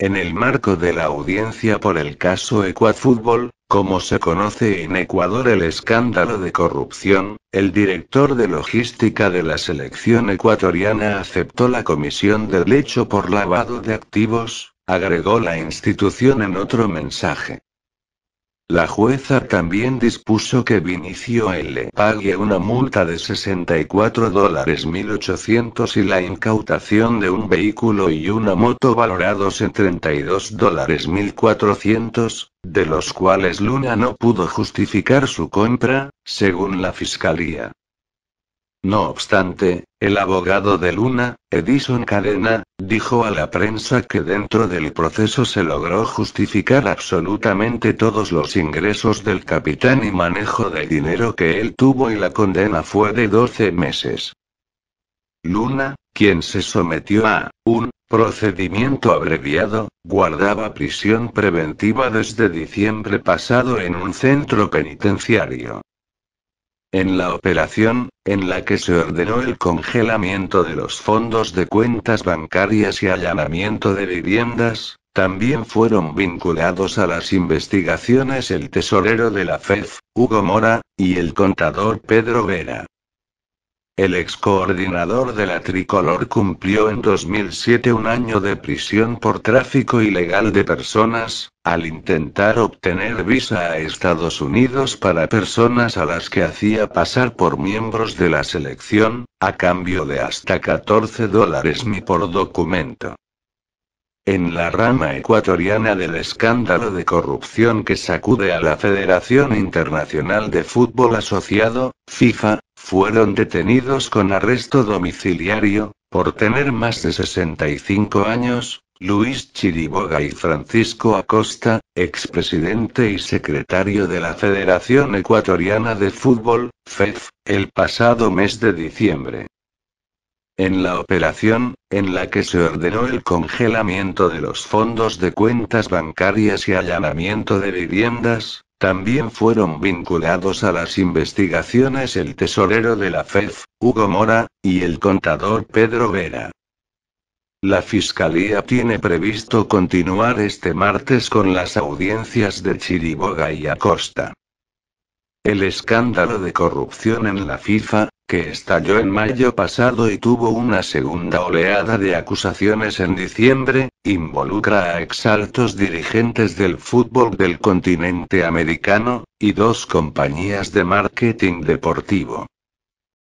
En el marco de la audiencia por el caso Fútbol, como se conoce en Ecuador el escándalo de corrupción, el director de logística de la selección ecuatoriana aceptó la comisión del hecho por lavado de activos, agregó la institución en otro mensaje. La jueza también dispuso que Vinicio L. pague una multa de 64 dólares 1800 y la incautación de un vehículo y una moto valorados en 32 dólares 1400, de los cuales Luna no pudo justificar su compra, según la fiscalía. No obstante, el abogado de Luna, Edison Cadena, dijo a la prensa que dentro del proceso se logró justificar absolutamente todos los ingresos del capitán y manejo de dinero que él tuvo y la condena fue de 12 meses. Luna, quien se sometió a un procedimiento abreviado, guardaba prisión preventiva desde diciembre pasado en un centro penitenciario. En la operación, en la que se ordenó el congelamiento de los fondos de cuentas bancarias y allanamiento de viviendas, también fueron vinculados a las investigaciones el tesorero de la FEF, Hugo Mora, y el contador Pedro Vera. El excoordinador de la Tricolor cumplió en 2007 un año de prisión por tráfico ilegal de personas, al intentar obtener visa a Estados Unidos para personas a las que hacía pasar por miembros de la selección, a cambio de hasta 14 dólares mi por documento en la rama ecuatoriana del escándalo de corrupción que sacude a la Federación Internacional de Fútbol Asociado, FIFA, fueron detenidos con arresto domiciliario, por tener más de 65 años, Luis Chiriboga y Francisco Acosta, expresidente y secretario de la Federación Ecuatoriana de Fútbol, FEF, e el pasado mes de diciembre. En la operación, en la que se ordenó el congelamiento de los fondos de cuentas bancarias y allanamiento de viviendas, también fueron vinculados a las investigaciones el tesorero de la FEF, Hugo Mora, y el contador Pedro Vera. La Fiscalía tiene previsto continuar este martes con las audiencias de Chiriboga y Acosta. El escándalo de corrupción en la FIFA, que estalló en mayo pasado y tuvo una segunda oleada de acusaciones en diciembre, involucra a exaltos dirigentes del fútbol del continente americano, y dos compañías de marketing deportivo.